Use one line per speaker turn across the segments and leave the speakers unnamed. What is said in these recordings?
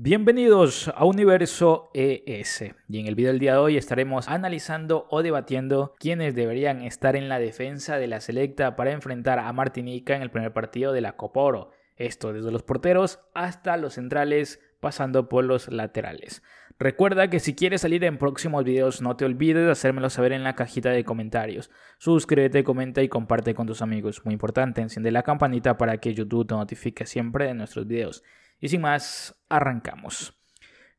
Bienvenidos a Universo ES. Y en el video del día de hoy estaremos analizando o debatiendo quiénes deberían estar en la defensa de la selecta para enfrentar a Martinica en el primer partido de la Copa Oro. Esto desde los porteros hasta los centrales, pasando por los laterales. Recuerda que si quieres salir en próximos videos no te olvides de hacérmelo saber en la cajita de comentarios. Suscríbete, comenta y comparte con tus amigos. Muy importante, enciende la campanita para que YouTube te notifique siempre de nuestros videos. Y sin más, arrancamos.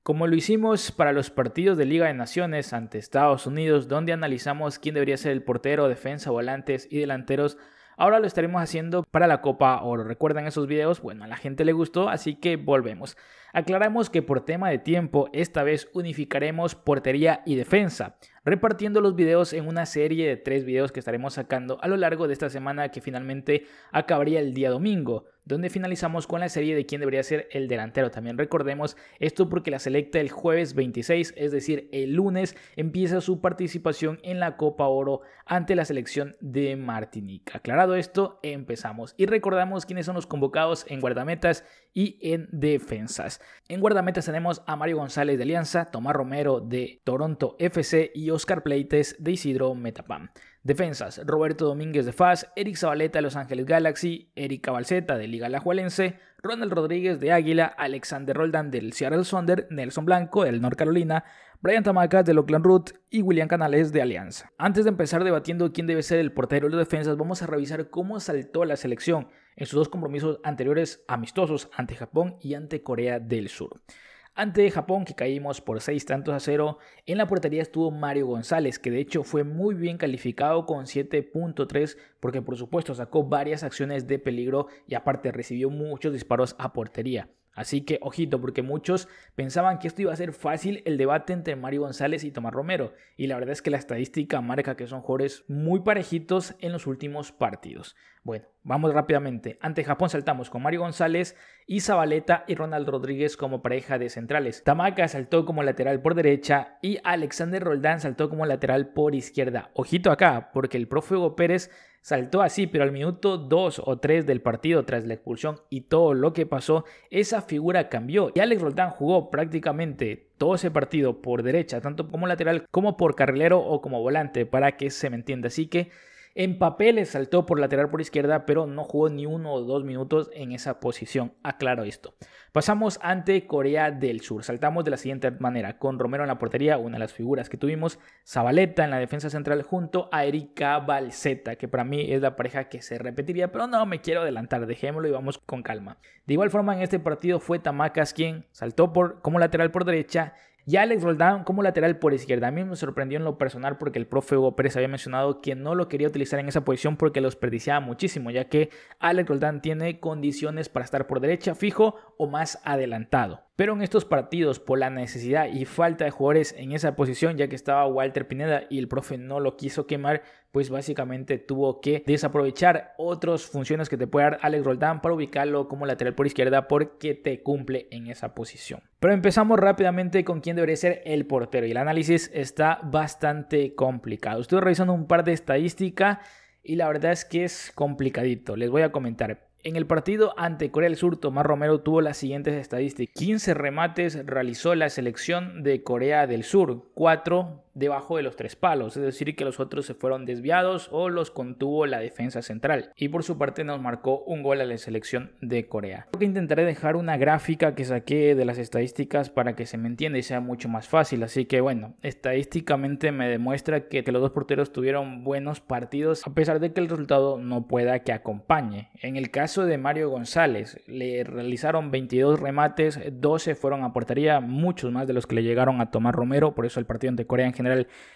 Como lo hicimos para los partidos de Liga de Naciones ante Estados Unidos, donde analizamos quién debería ser el portero, defensa, volantes y delanteros, ahora lo estaremos haciendo para la Copa Oro. ¿Recuerdan esos videos? Bueno, a la gente le gustó, así que volvemos. Aclaramos que por tema de tiempo, esta vez unificaremos portería y defensa, repartiendo los videos en una serie de tres videos que estaremos sacando a lo largo de esta semana que finalmente acabaría el día domingo donde finalizamos con la serie de quién debería ser el delantero. También recordemos esto porque la selecta el jueves 26, es decir, el lunes, empieza su participación en la Copa Oro ante la selección de Martinique. Aclarado esto, empezamos y recordamos quiénes son los convocados en guardametas y en defensas. En guardametas tenemos a Mario González de Alianza, Tomás Romero de Toronto FC y Oscar Pleites de Isidro Metapam. Defensas, Roberto Domínguez de Faz, Eric Zabaleta de Los Ángeles Galaxy, Eric Cabalceta de Liga Alajuelense, Ronald Rodríguez de Águila, Alexander Roldán del Seattle Sonder, Nelson Blanco del North Carolina, Brian Tamacas del Oakland Root y William Canales de Alianza. Antes de empezar debatiendo quién debe ser el portero de los defensas, vamos a revisar cómo saltó la selección en sus dos compromisos anteriores amistosos ante Japón y ante Corea del Sur. Ante Japón, que caímos por 6 tantos a 0, en la portería estuvo Mario González, que de hecho fue muy bien calificado con 7.3, porque por supuesto sacó varias acciones de peligro y aparte recibió muchos disparos a portería. Así que ojito, porque muchos pensaban que esto iba a ser fácil el debate entre Mario González y Tomás Romero, y la verdad es que la estadística marca que son jugadores muy parejitos en los últimos partidos. Bueno, Vamos rápidamente. Ante Japón saltamos con Mario González y Zabaleta y Ronald Rodríguez como pareja de centrales. Tamaka saltó como lateral por derecha y Alexander Roldán saltó como lateral por izquierda. Ojito acá, porque el profe Hugo Pérez saltó así, pero al minuto 2 o 3 del partido tras la expulsión y todo lo que pasó, esa figura cambió y Alex Roldán jugó prácticamente todo ese partido por derecha, tanto como lateral como por carrilero o como volante, para que se me entienda. Así que en papeles saltó por lateral por izquierda, pero no jugó ni uno o dos minutos en esa posición. Aclaro esto. Pasamos ante Corea del Sur. Saltamos de la siguiente manera: con Romero en la portería, una de las figuras que tuvimos, Zabaleta en la defensa central junto a Erika Balseta, que para mí es la pareja que se repetiría, pero no me quiero adelantar, dejémoslo y vamos con calma. De igual forma, en este partido fue Tamacas quien saltó por, como lateral por derecha y Alex Roldán como lateral por izquierda. A mí me sorprendió en lo personal porque el profe Hugo Pérez había mencionado que no lo quería utilizar en esa posición porque lo desperdiciaba muchísimo, ya que Alex Roldán tiene condiciones para estar por derecha, fijo o más adelantado. Pero en estos partidos, por la necesidad y falta de jugadores en esa posición, ya que estaba Walter Pineda y el profe no lo quiso quemar, pues básicamente tuvo que desaprovechar otras funciones que te puede dar Alex Roldán para ubicarlo como lateral por izquierda porque te cumple en esa posición. Pero empezamos rápidamente con quién debería ser el portero y el análisis está bastante complicado. Estuve revisando un par de estadísticas y la verdad es que es complicadito, les voy a comentar. En el partido ante Corea del Sur, Tomás Romero tuvo las siguientes estadísticas. 15 remates realizó la selección de Corea del Sur, 4 debajo de los tres palos, es decir, que los otros se fueron desviados o los contuvo la defensa central. Y por su parte nos marcó un gol a la selección de Corea. Creo que intentaré dejar una gráfica que saqué de las estadísticas para que se me entienda y sea mucho más fácil. Así que bueno, estadísticamente me demuestra que, los dos porteros tuvieron buenos partidos a pesar de que el resultado no pueda que acompañe. En el caso de Mario González, le realizaron 22 remates, 12 fueron a portería, muchos más de los que le llegaron a Tomás Romero, por eso el partido ante Corea en general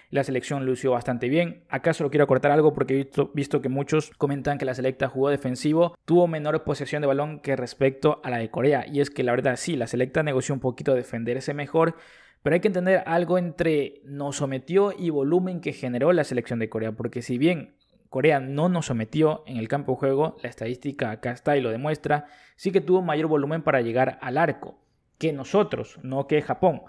la selección lució bastante bien. Acá solo quiero cortar algo porque he visto, que muchos comentan que la selecta jugó defensivo, tuvo menor posesión de balón que respecto a la de Corea. Y es que la verdad sí, la selecta negoció un poquito defenderse mejor, pero hay que entender algo entre nos sometió y volumen que generó la selección de Corea, porque si bien Corea no nos sometió en el campo de juego, la estadística acá está y lo demuestra, sí que tuvo mayor volumen para llegar al arco que nosotros, no que Japón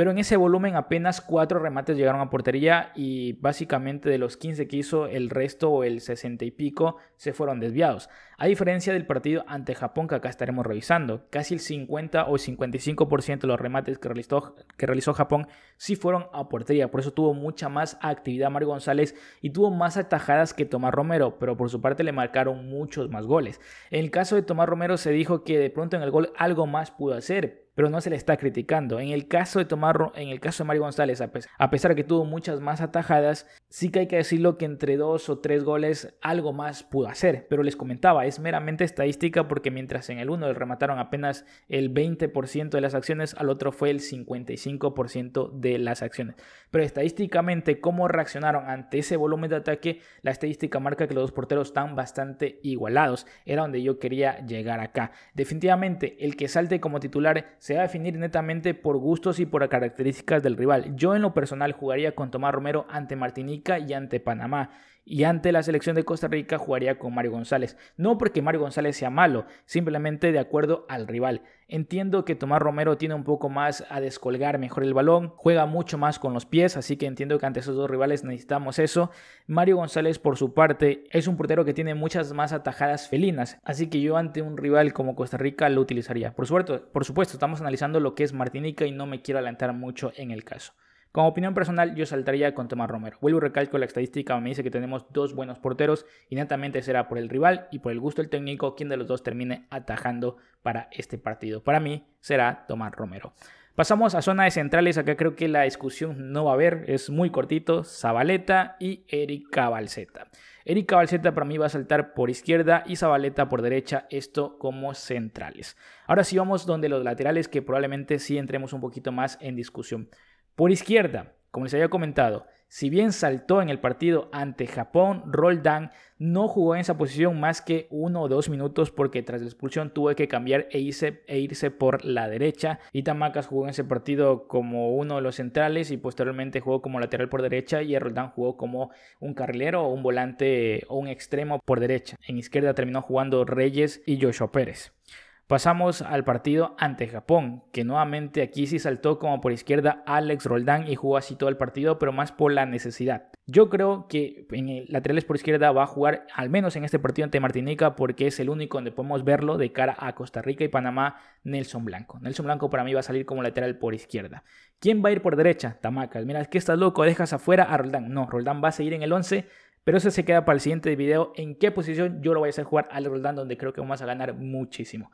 pero en ese volumen apenas 4 remates llegaron a portería y básicamente de los 15 que hizo el resto o el 60 y pico se fueron desviados. A diferencia del partido ante Japón que acá estaremos revisando, casi el 50 o 55% de los remates que realizó, que realizó Japón sí fueron a portería, por eso tuvo mucha más actividad Mario González y tuvo más atajadas que Tomás Romero, pero por su parte le marcaron muchos más goles. En el caso de Tomás Romero se dijo que de pronto en el gol algo más pudo hacer, pero no se le está criticando. En el caso de Tomarro, en el caso de Mario González, a pesar de que tuvo muchas más atajadas, sí que hay que decirlo que entre dos o tres goles algo más pudo hacer. Pero les comentaba, es meramente estadística porque mientras en el uno le remataron apenas el 20% de las acciones, al otro fue el 55% de las acciones. Pero estadísticamente, cómo reaccionaron ante ese volumen de ataque, la estadística marca que los dos porteros están bastante igualados. Era donde yo quería llegar acá. Definitivamente, el que salte como titular se va a definir netamente por gustos y por características del rival. Yo en lo personal jugaría con Tomás Romero ante Martinica y ante Panamá. Y ante la selección de Costa Rica jugaría con Mario González. No porque Mario González sea malo, simplemente de acuerdo al rival. Entiendo que Tomás Romero tiene un poco más a descolgar mejor el balón, juega mucho más con los pies, así que entiendo que ante esos dos rivales necesitamos eso. Mario González, por su parte, es un portero que tiene muchas más atajadas felinas, así que yo ante un rival como Costa Rica lo utilizaría. Por por supuesto, estamos analizando lo que es Martinica y no me quiero alentar mucho en el caso. Como opinión personal, yo saltaría con Tomás Romero. Vuelvo y recalco la estadística, me dice que tenemos dos buenos porteros y netamente será por el rival y por el gusto del técnico quien de los dos termine atajando para este partido. Para mí será Tomás Romero. Pasamos a zona de centrales, acá creo que la discusión no va a haber, es muy cortito, Zabaleta y Eric Balceta. Eric Balceta para mí va a saltar por izquierda y Zabaleta por derecha, esto como centrales. Ahora sí vamos donde los laterales que probablemente sí entremos un poquito más en discusión. Por izquierda, como les había comentado, si bien saltó en el partido ante Japón, Roldán no jugó en esa posición más que uno o dos minutos porque tras la expulsión tuvo que cambiar e, e irse, por la derecha. Itamacas jugó en ese partido como uno de los centrales y posteriormente jugó como lateral por derecha y Roldán jugó como un carrilero o un volante o un extremo por derecha. En izquierda terminó jugando Reyes y Joshua Pérez. Pasamos al partido ante Japón, que nuevamente aquí sí saltó como por izquierda Alex Roldán y jugó así todo el partido, pero más por la necesidad. Yo creo que en el laterales por izquierda va a jugar al menos en este partido ante Martinica porque es el único donde podemos verlo de cara a Costa Rica y Panamá, Nelson Blanco. Nelson Blanco para mí va a salir como lateral por izquierda. ¿Quién va a ir por derecha? Tamacas. Mira, es que estás loco, dejas afuera a Roldán. No, Roldán va a seguir en el 11 pero eso se queda para el siguiente video. En qué posición yo lo voy a hacer jugar al Roldán, donde creo que vamos a ganar muchísimo.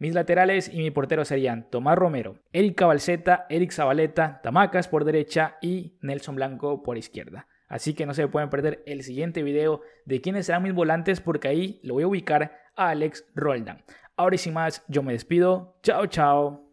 Mis laterales y mi portero serían Tomás Romero, Eric Cabalceta, Eric Zabaleta, Tamacas por derecha y Nelson Blanco por izquierda. Así que no se pueden perder el siguiente video de quiénes serán mis volantes porque ahí lo voy a ubicar a Alex Roldan. Ahora y sin más, yo me despido. Chao, chao.